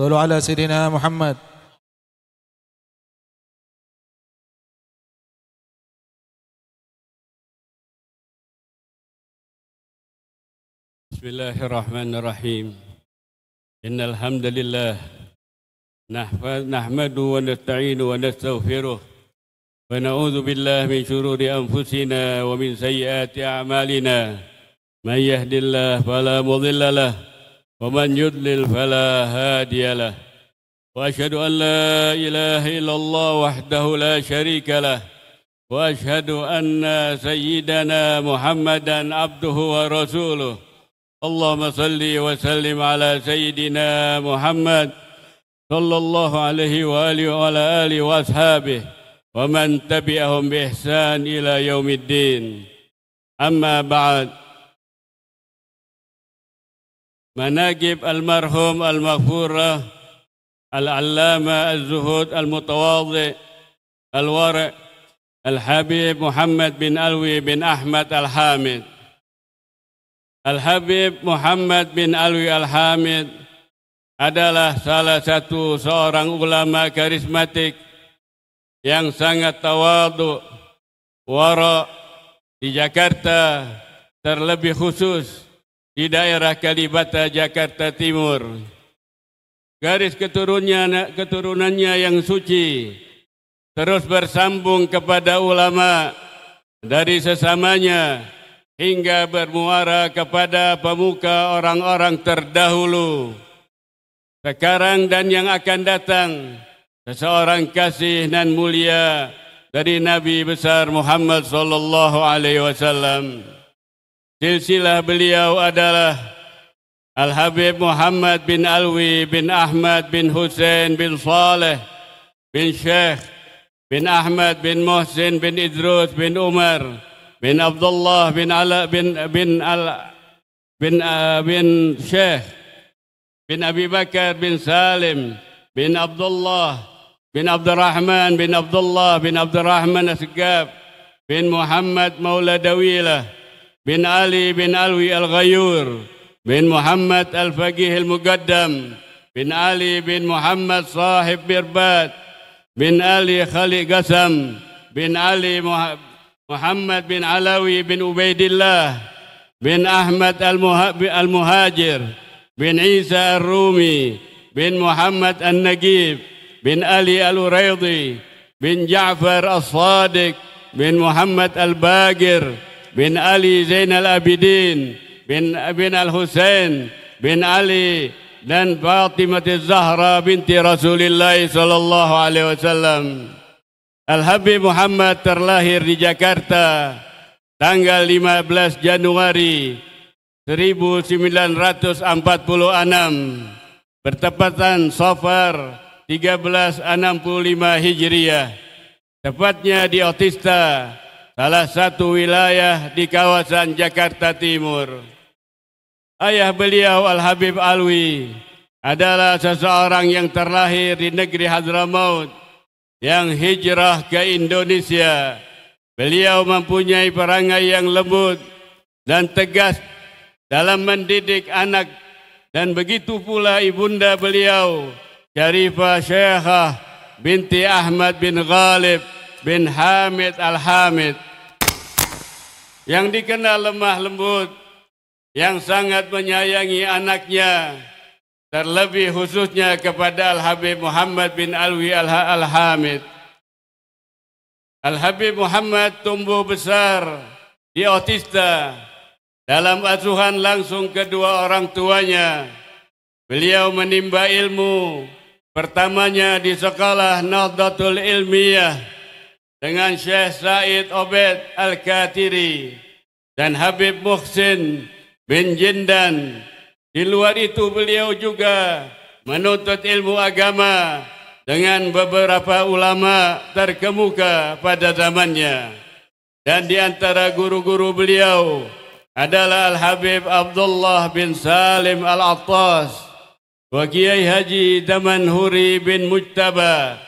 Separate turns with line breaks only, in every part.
صلوا على سيدنا محمد بسم الله الرحمن الرحيم إن الحمد لله نحمده ونستعينه ونستغفره ونعوذ بالله من شرور أنفسنا ومن سيئات أعمالنا من يهد الله فلا مضل له ومن يدلل فلا هادي له وأشهد أن لا إله إلا الله وحده لا شريك له وأشهد أن سيدنا محمدًا عبده ورسوله اللهم صل وسلم على سيدنا محمد صلى الله عليه وآله وعلى آله وأصحابه ومن تبعهم بإحسان إلى يوم الدين أما بعد مناقب المرحوم المغفورة العلامة الزهود المتواضع الورع الحبيب محمد بن ألوي بن أحمد الحامد الحبيب محمد بن ألوي الحامد adalah salah satu seorang ulama karismatik yang sangat tawadu warak di Jakarta terlebih khusus di daerah Kalibata, Jakarta Timur. Garis keturunannya, keturunannya yang suci terus bersambung kepada ulama dari sesamanya hingga bermuara kepada pemuka orang-orang terdahulu. Sekarang dan yang akan datang, seseorang kasih dan mulia dari Nabi besar Muhammad sallallahu alaihi wasallam. Silsilah beliau adalah Al-Habib Muhammad bin Alwi bin Ahmad bin Hussein bin Saleh bin Sheikh bin Ahmad bin Mohsin bin Idrus bin Umar bin Abdullah bin Ala bin bin Al bin uh, bin Sheikh bin Abi Bakar bin Salim bin Abdullah bin Abdurrahman bin Abdullah bin Abdurrahman Asgab bin Muhammad Maula Dawilah بن علي بن علوي الغيور بن محمد الفقيه المقدم بن علي بن محمد صاحب بربات بن علي خلي قسم بن علي محمد بن علوي بن عبيد الله بن أحمد المهاجر بن عيسى الرومي بن محمد النجيب بن علي الوريضي بن جعفر الصادق بن محمد الباقر bin Ali Zainal Abidin bin bin Al Hussein bin Ali dan Fatimah Zahra binti Rasulullah sallallahu alaihi wasallam. Al Habib Muhammad terlahir di Jakarta tanggal 15 Januari 1946 bertepatan Safar 1365 Hijriah tepatnya di Otista salah satu wilayah di kawasan Jakarta Timur. Ayah beliau Al-Habib Alwi adalah seseorang yang terlahir di negeri Hadramaut yang hijrah ke Indonesia. Beliau mempunyai perangai yang lembut dan tegas dalam mendidik anak dan begitu pula ibunda beliau Syarifah Syekhah binti Ahmad bin Ghalib bin Hamid Al-Hamid yang dikenal lemah lembut yang sangat menyayangi anaknya terlebih khususnya kepada Al-Habib Muhammad bin Alwi Al-Hamid Al-Habib Muhammad tumbuh besar di Otista dalam asuhan langsung kedua orang tuanya beliau menimba ilmu pertamanya di sekolah Nahdlatul Ilmiyah dengan Syekh Said Obed Al-Katiri dan Habib Muhsin bin Jindan. Di luar itu beliau juga menuntut ilmu agama dengan beberapa ulama terkemuka pada zamannya. Dan di antara guru-guru beliau adalah Al-Habib Abdullah bin Salim Al-Attas, Wakiyai Haji Damanhuri bin Mujtaba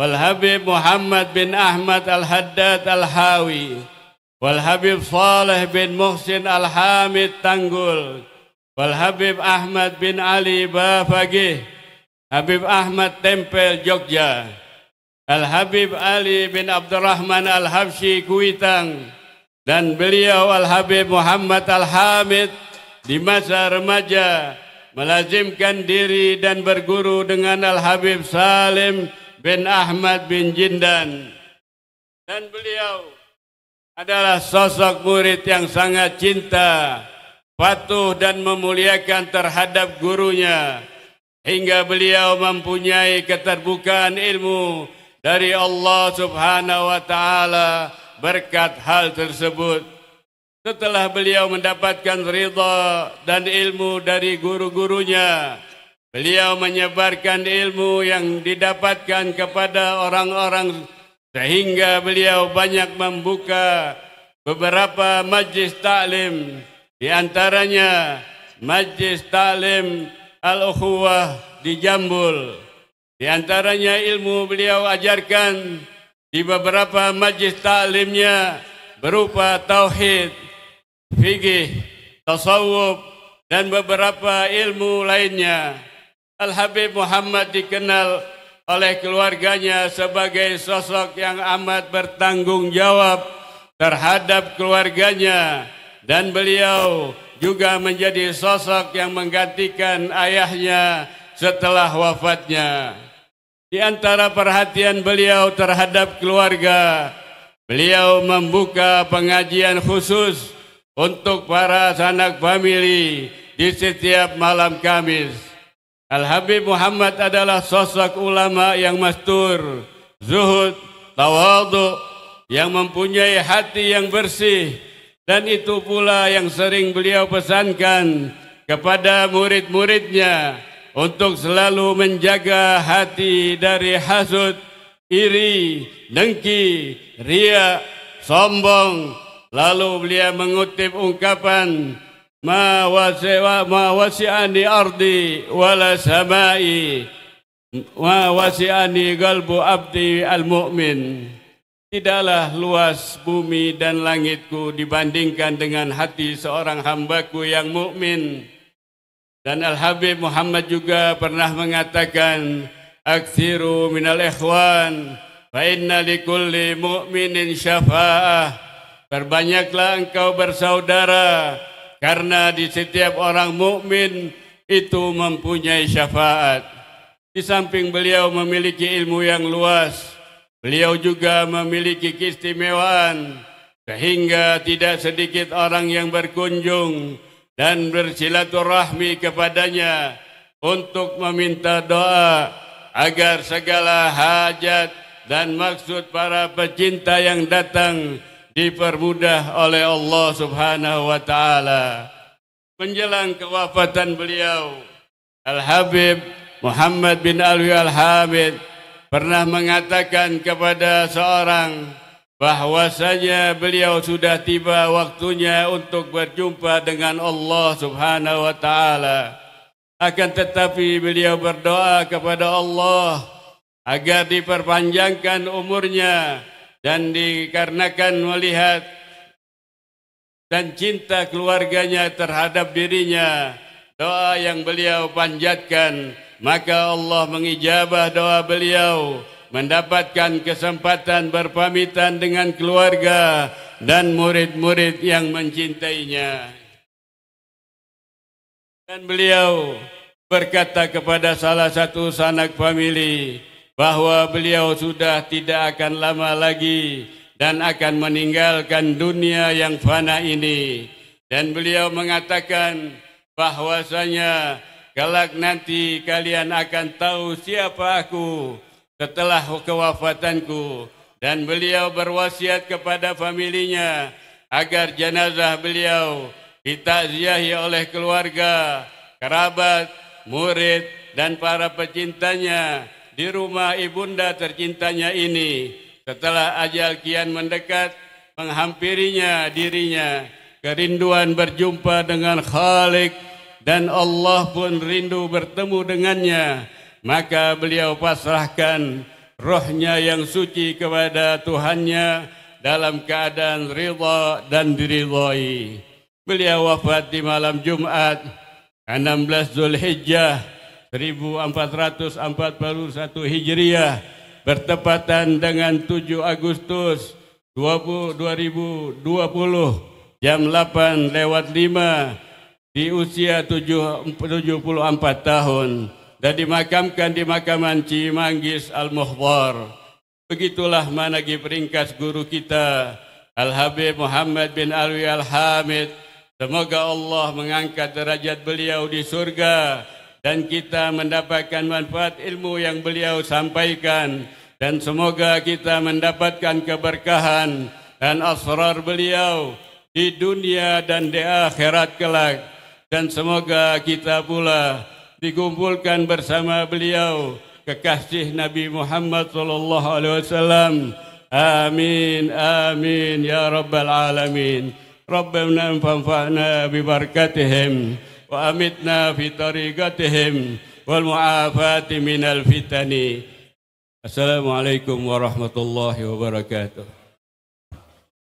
wal habib Muhammad bin Ahmad al Haddad al Hawi wal habib Saleh bin Muhsin al Hamid Tanggul wal habib Ahmad bin Ali Bafagih Habib Ahmad Tempel Jogja al habib Ali bin Abdurrahman al Habsyi Kuitang dan beliau al habib Muhammad al Hamid di masa remaja melazimkan diri dan berguru dengan al habib Salim bin Ahmad bin Jindan dan beliau adalah sosok murid yang sangat cinta patuh dan memuliakan terhadap gurunya hingga beliau mempunyai keterbukaan ilmu dari Allah Subhanahu wa taala berkat hal tersebut setelah beliau mendapatkan ridha dan ilmu dari guru-gurunya Beliau menyebarkan ilmu yang didapatkan kepada orang-orang sehingga beliau banyak membuka beberapa majlis taklim di antaranya majlis taklim Al-Ukhuwah di Jambul. Di antaranya ilmu beliau ajarkan di beberapa majlis taklimnya berupa tauhid, fikih, tasawuf dan beberapa ilmu lainnya. Al-Habib Muhammad dikenal oleh keluarganya sebagai sosok yang amat bertanggung jawab terhadap keluarganya dan beliau juga menjadi sosok yang menggantikan ayahnya setelah wafatnya. Di antara perhatian beliau terhadap keluarga, beliau membuka pengajian khusus untuk para sanak famili di setiap malam Kamis. Al-Habib Muhammad adalah sosok ulama yang mastur, zuhud, tawadu, yang mempunyai hati yang bersih. Dan itu pula yang sering beliau pesankan kepada murid-muridnya untuk selalu menjaga hati dari hasud, iri, dengki, riak, sombong. Lalu beliau mengutip ungkapan, Ma ma wasi wa wasi ani ardi وسعني أرضي ولا wasi ani qalbu abdi al mu'min Tidaklah luas bumi dan langitku dibandingkan dengan hati seorang hambaku yang mu'min Dan Al-Habib Muhammad juga pernah mengatakan, Aksiru minal ikhwan, fa inna likulli mu'minin syafa'ah. Berbanyaklah engkau bersaudara, Karena di setiap orang mukmin itu mempunyai syafaat. Di samping beliau memiliki ilmu yang luas, beliau juga memiliki keistimewaan sehingga tidak sedikit orang yang berkunjung dan bersilaturahmi kepadanya untuk meminta doa agar segala hajat dan maksud para pecinta yang datang dipermudah oleh Allah Subhanahu wa taala menjelang kewafatan beliau Al Habib Muhammad bin Alwi Al Hamid pernah mengatakan kepada seorang bahwasanya beliau sudah tiba waktunya untuk berjumpa dengan Allah Subhanahu wa taala akan tetapi beliau berdoa kepada Allah agar diperpanjangkan umurnya dan dikarenakan melihat dan cinta keluarganya terhadap dirinya doa yang beliau panjatkan maka Allah mengijabah doa beliau mendapatkan kesempatan berpamitan dengan keluarga dan murid-murid yang mencintainya dan beliau berkata kepada salah satu sanak family bahwa beliau sudah tidak akan lama lagi dan akan meninggalkan dunia yang fana ini dan beliau mengatakan bahwasanya kelak nanti kalian akan tahu siapa aku setelah kewafatanku dan beliau berwasiat kepada familinya agar jenazah beliau ditakziahi oleh keluarga kerabat murid dan para pecintanya di rumah ibunda tercintanya ini setelah ajal kian mendekat menghampirinya dirinya kerinduan berjumpa dengan Khalik dan Allah pun rindu bertemu dengannya maka beliau pasrahkan rohnya yang suci kepada Tuhannya dalam keadaan rida dan diridhai beliau wafat di malam Jumat 16 Zulhijjah 1441 Hijriah bertepatan dengan 7 Agustus 2020 jam 8 lewat 5 di usia 74 tahun dan dimakamkan di makaman Cimanggis Al-Muhbar. Begitulah manakib ringkas guru kita Al-Habib Muhammad bin Alwi Al-Hamid. Semoga Allah mengangkat derajat beliau di surga dan kita mendapatkan manfaat ilmu yang beliau sampaikan dan semoga kita mendapatkan keberkahan dan asrar beliau di dunia dan di akhirat kelak dan semoga kita pula dikumpulkan bersama beliau kekasih Nabi Muhammad sallallahu alaihi wasallam amin amin ya rabbal alamin ربنا فانفعنا ببركتهم وأمتنا في طريقتهم والمعافاة من الفتن السلام عليكم ورحمة الله وبركاته